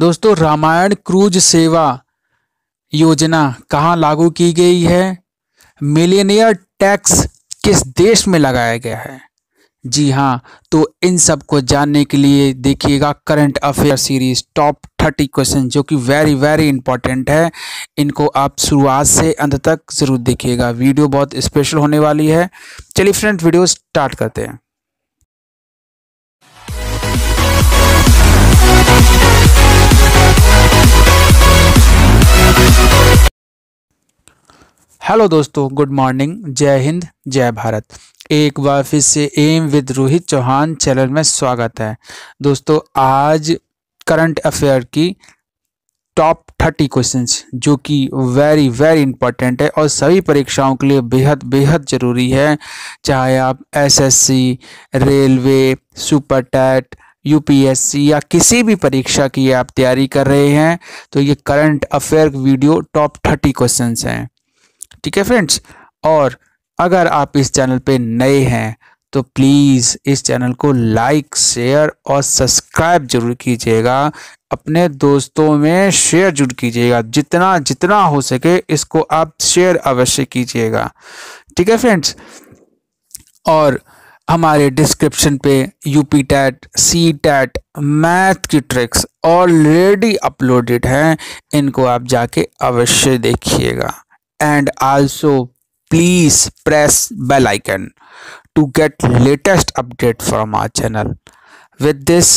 दोस्तों रामायण क्रूज सेवा योजना कहाँ लागू की गई है मिलेनियर टैक्स किस देश में लगाया गया है जी हाँ तो इन सब को जानने के लिए देखिएगा current affair series top thirty question जो कि वेरी वेरी इंपॉर्टेंट है इनको आप शुरुआत से अंत तक ज़रूर देखिएगा वीडियो बहुत स्पेशल होने वाली है चलिए फ्रेंड वीडियो स्टार्ट करते हैं हेलो दोस्तों गुड मॉर्निंग जय हिंद जय भारत एक बार फिर से aim with Rohit Chauhan channel में स्वागत है दोस्तों आज करंट अफेयर की टॉप थर्टी क्वेश्चंस जो कि वेरी वेरी इंपॉर्टेंट है और सभी परीक्षाओं के लिए बेहद बेहद ज़रूरी है चाहे आप SSC railway super TET UPSC या किसी भी परीक्षा की आप तैयारी कर रहे हैं तो ये current affair video top thirty questions हैं ठीक है फ्रेंड्स और अगर आप इस चैनल पे नए हैं तो प्लीज़ इस चैनल को लाइक शेयर और सब्सक्राइब जरूर कीजिएगा अपने दोस्तों में शेयर जरूर कीजिएगा जितना जितना हो सके इसको आप शेयर अवश्य कीजिएगा ठीक है फ्रेंड्स और हमारे डिस्क्रिप्शन पे U P TET C TET math की ट्रिक्स ऑलरेडी अपलोडेड हैं इनको आप जाके अवश्य देखिएगा and also please press bell icon to get latest update from our channel with this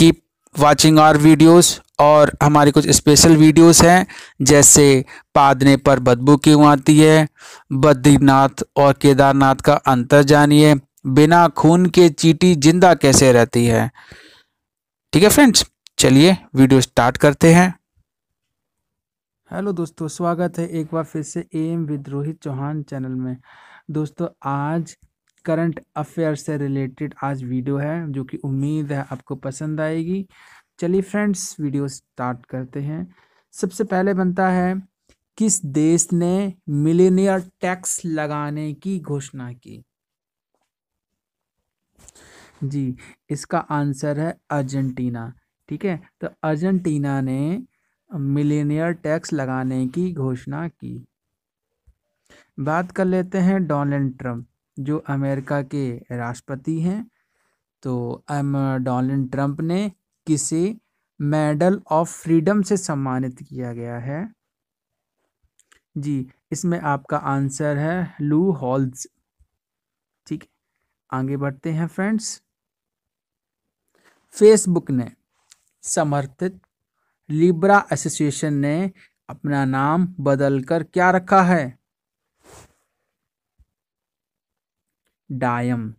keep watching our videos और हमारे कुछ स्पेशल वीडियोस हैं जैसे पादने पर बदबू क्यों आती है बद्रीनाथ और केदारनाथ का अंतर जानिए बिना खून के चीटी जिंदा कैसे रहती है ठीक है फ्रेंड्स चलिए वीडियो स्टार्ट करते हैं हेलो दोस्तों स्वागत है एक बार फिर से एम विद्रोहित चौहान चैनल में दोस्तों आज करंट अफेयर से रिलेटेड आज वीडियो है जो कि उम्मीद है आपको पसंद आएगी चलिए फ्रेंड्स वीडियो स्टार्ट करते हैं सबसे पहले बनता है किस देश ने मिलेनियर टैक्स लगाने की घोषणा की जी इसका आंसर है अर्जेंटीना ठीक है तो अर्जेंटीना ने मिलीनियर टैक्स लगाने की घोषणा की बात कर लेते हैं डोनाल्ड ट्रंप जो अमेरिका के राष्ट्रपति हैं तो एम डोनाल्ड ट्रंप ने किसे मेडल ऑफ फ्रीडम से सम्मानित किया गया है जी इसमें आपका आंसर है लू हॉल्स ठीक आगे बढ़ते हैं फ्रेंड्स फेसबुक ने समर्थित लिब्रा एसोसिएशन ने अपना नाम बदलकर क्या रखा है डायम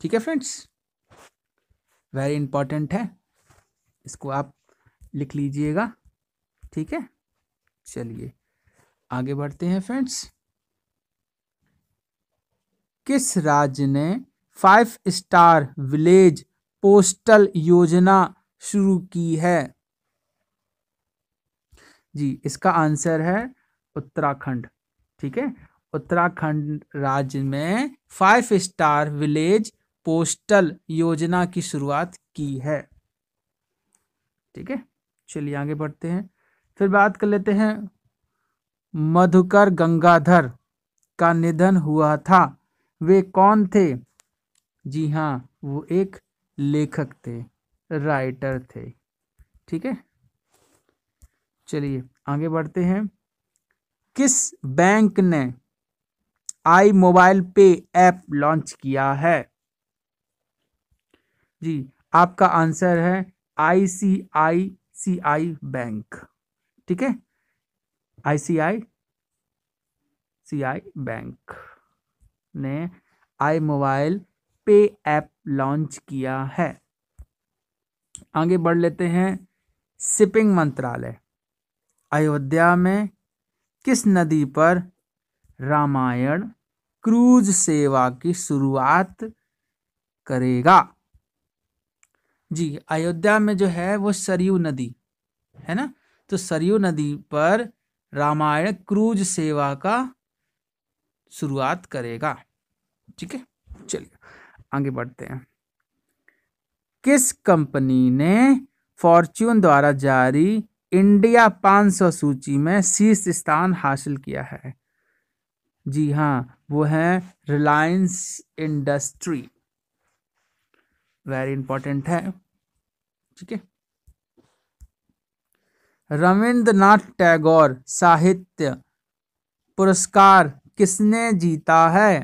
ठीक है फ्रेंड्स वेरी इंपॉर्टेंट है इसको आप लिख लीजिएगा ठीक है चलिए आगे बढ़ते हैं फ्रेंड्स किस राज्य ने फाइव स्टार विलेज पोस्टल योजना शुरू की है जी इसका आंसर है उत्तराखंड ठीक है उत्तराखंड राज्य में फाइव स्टार विलेज पोस्टल योजना की शुरुआत की है ठीक है चलिए आगे बढ़ते हैं फिर बात कर लेते हैं मधुकर गंगाधर का निधन हुआ था वे कौन थे जी हाँ वो एक लेखक थे राइटर थे ठीक है चलिए आगे बढ़ते हैं किस बैंक ने I mobile pay app launch किया है जी आपका आंसर है आई सी आई सी आई बैंक ठीक है आई सी आई सी आई बैंक ने I mobile pay app launch किया है आगे बढ़ लेते हैं शिपिंग मंत्रालय अयोध्या में किस नदी पर रामायण क्रूज सेवा की शुरुआत करेगा जी अयोध्या में जो है वो सरयू नदी है ना तो सरयू नदी पर रामायण क्रूज सेवा का शुरुआत करेगा ठीक है चलिए आगे बढ़ते हैं किस कंपनी ने फॉर्च्यून द्वारा जारी इंडिया 500 सूची में शीर्ष स्थान हासिल किया है जी हाँ वो है रिलायंस इंडस्ट्री वेरी इंपॉर्टेंट है ठीक है रविंद्रनाथ टैगोर साहित्य पुरस्कार किसने जीता है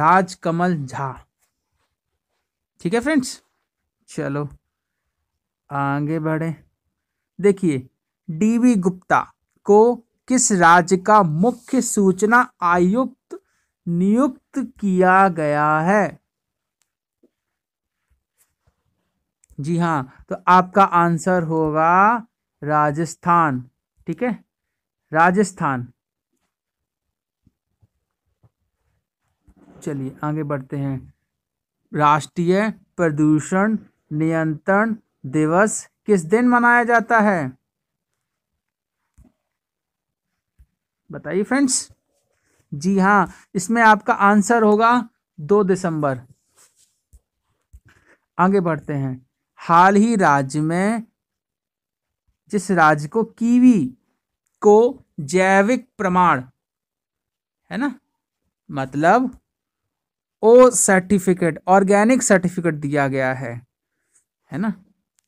राजकमल झा ठीक है फ्रेंड्स चलो आगे बढ़े देखिए डीवी गुप्ता को किस राज्य का मुख्य सूचना आयुक्त नियुक्त किया गया है जी हाँ तो आपका आंसर होगा राजस्थान ठीक है राजस्थान चलिए आगे बढ़ते हैं राष्ट्रीय प्रदूषण नियंत्रण दिवस किस दिन मनाया जाता है बताइए फ्रेंड्स जी हाँ इसमें आपका आंसर होगा दो दिसंबर आगे बढ़ते हैं हाल ही राज्य में जिस राज्य को कीवी को जैविक प्रमाण है ना मतलब ओ सर्टिफिकेट ऑर्गेनिक सर्टिफिकेट दिया गया है है ना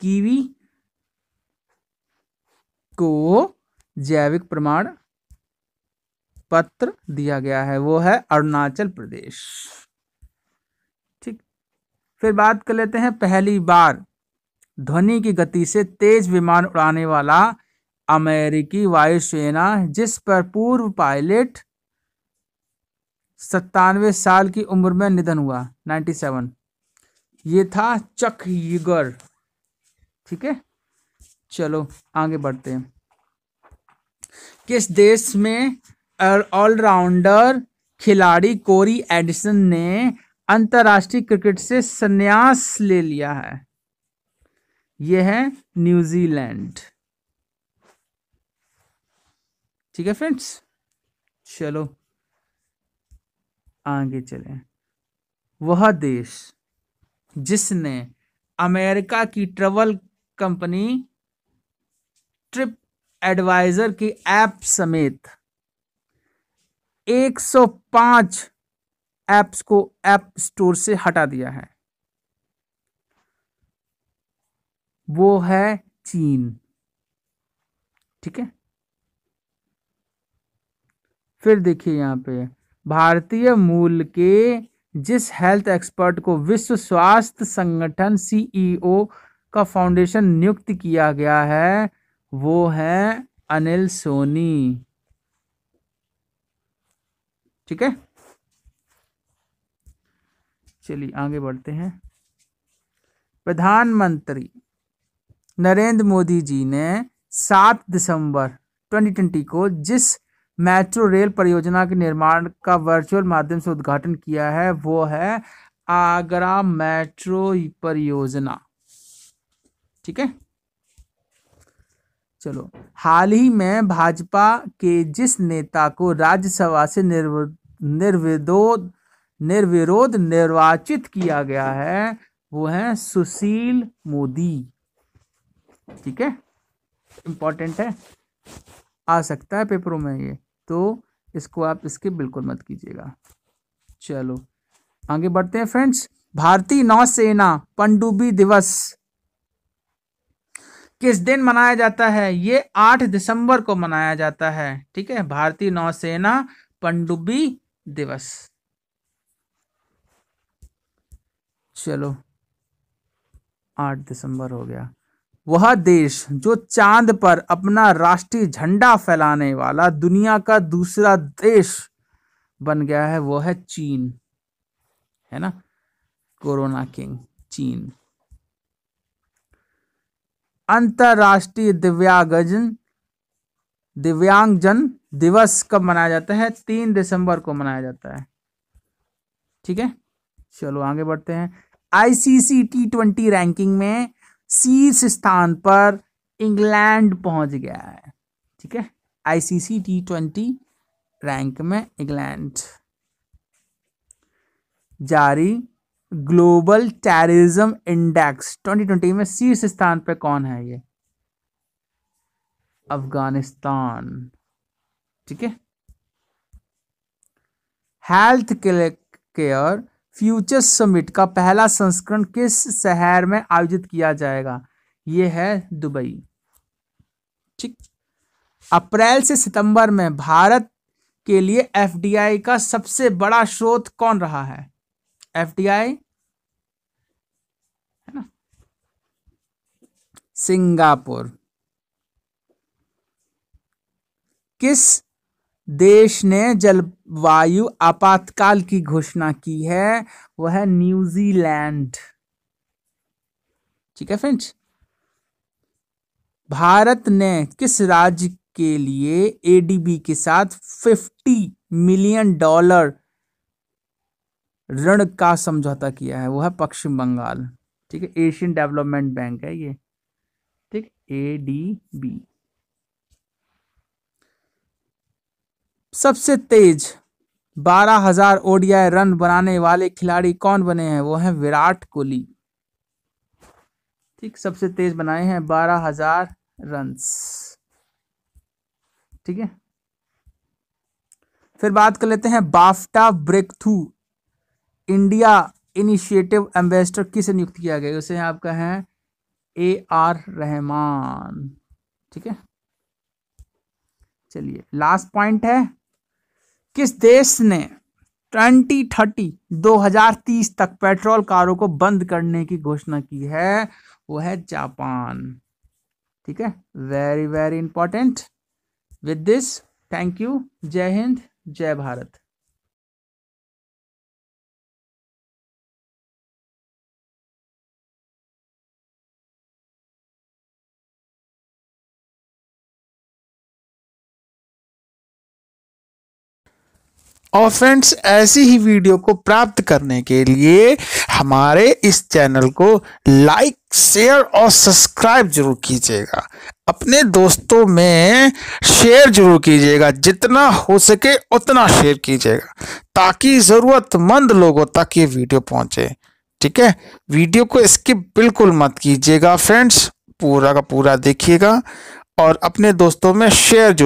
कीवी को जैविक प्रमाण पत्र दिया गया है वो है अरुणाचल प्रदेश ठीक फिर बात कर लेते हैं पहली बार ध्वनि की गति से तेज विमान उड़ाने वाला अमेरिकी वायुसेना जिस पर पूर्व पायलट सत्तानवे साल की उम्र में निधन हुआ 97 ये था चक युगर ठीक है चलो आगे बढ़ते हैं किस देश में ऑलराउंडर खिलाड़ी कोरी एडिसन ने अंतर्राष्ट्रीय क्रिकेट से संन्यास ले लिया है यह है न्यूजीलैंड ठीक है फ्रेंड्स चलो आगे चले वह देश जिसने अमेरिका की ट्रेवल कंपनी ट्रिप एडवाइजर की ऐप समेत 105 ऐप्स को ऐप स्टोर से हटा दिया है वो है चीन ठीक है फिर देखिए यहां पे भारतीय मूल के जिस हेल्थ एक्सपर्ट को विश्व स्वास्थ्य संगठन सीईओ का फाउंडेशन नियुक्त किया गया है वो है अनिल सोनी ठीक है चलिए आगे बढ़ते हैं प्रधानमंत्री नरेंद्र मोदी जी ने सात दिसंबर 2020 को जिस मेट्रो रेल परियोजना के निर्माण का वर्चुअल माध्यम से उद्घाटन किया है वो है आगरा मेट्रो परियोजना ठीक है चलो हाल ही में भाजपा के जिस नेता को राज्यसभा से निर्व निर्विरोध निर्विरोध निर्वाचित किया गया है वो है सुशील मोदी ठीक है इंपॉर्टेंट है आ सकता है पेपरों में ये तो इसको आप इसके बिल्कुल मत कीजिएगा चलो आगे बढ़ते हैं फ्रेंड्स भारतीय नौसेना पंडुबी दिवस किस दिन मनाया जाता है ये आठ दिसंबर को मनाया जाता है ठीक है भारतीय नौसेना पंडुबी दिवस चलो आठ दिसंबर हो गया वह देश जो चांद पर अपना राष्ट्रीय झंडा फैलाने वाला दुनिया का दूसरा देश बन गया है वह है चीन है ना कोरोना किंग चीन अंतर्राष्ट्रीय दिव्यांगजन दिव्यांगजन दिवस कब मनाया जाता है तीन दिसंबर को मनाया जाता है ठीक है चलो आगे बढ़ते हैं आईसीसी टी ट्वेंटी रैंकिंग में शीर्ष स्थान पर इंग्लैंड पहुंच गया है ठीक है आईसीसी टी ट्वेंटी रैंक में इंग्लैंड जारी ग्लोबल टेररिज्म इंडेक्स 2020 में शीर्ष स्थान पर कौन है ये अफगानिस्तान ठीक है हेल्थ केयर फ्यूचर समिट का पहला संस्करण किस शहर में आयोजित किया जाएगा ये है दुबई ठीक अप्रैल से सितंबर में भारत के लिए एफडीआई का सबसे बड़ा स्रोत कौन रहा है एफडीआई सिंगापुर किस देश ने जलवायु आपातकाल की घोषणा की है वह है न्यूजीलैंड ठीक है फ्रेंड्स भारत ने किस राज्य के लिए एडीबी के साथ 50 मिलियन डॉलर ऋण का समझौता किया है वह है पश्चिम बंगाल ठीक है एशियन डेवलपमेंट बैंक है ये ठीक ए डी बी सबसे तेज बारह हजार ओडीआई रन बनाने वाले खिलाड़ी कौन बने हैं वो हैं विराट कोहली ठीक सबसे तेज बनाए हैं बारह हजार रन्स ठीक है फिर बात कर लेते हैं BAFTA breakthrough India initiative ambassador किसे नियुक्त किया गया उसे आपका है ए आर रहमान ठीक है चलिए लास्ट पॉइंट है किस देश ने ट्वेंटी थर्टी दो हजार तीस तक पेट्रोल कारों को बंद करने की घोषणा की है वो है जापान ठीक है very very important with this thank you जय हिंद जय भारत और फ्रेंड्स ऐसी ही वीडियो को प्राप्त करने के लिए हमारे इस चैनल को लाइक शेयर और सब्सक्राइब जरूर कीजिएगा अपने दोस्तों में शेयर जरूर कीजिएगा जितना हो सके उतना शेयर कीजिएगा ताकि ज़रूरतमंद लोगों तक ये वीडियो पहुंचे ठीक है वीडियो को स्किप बिल्कुल मत कीजिएगा फ्रेंड्स पूरा का पूरा देखिएगा और अपने दोस्तों में शेयर जरूर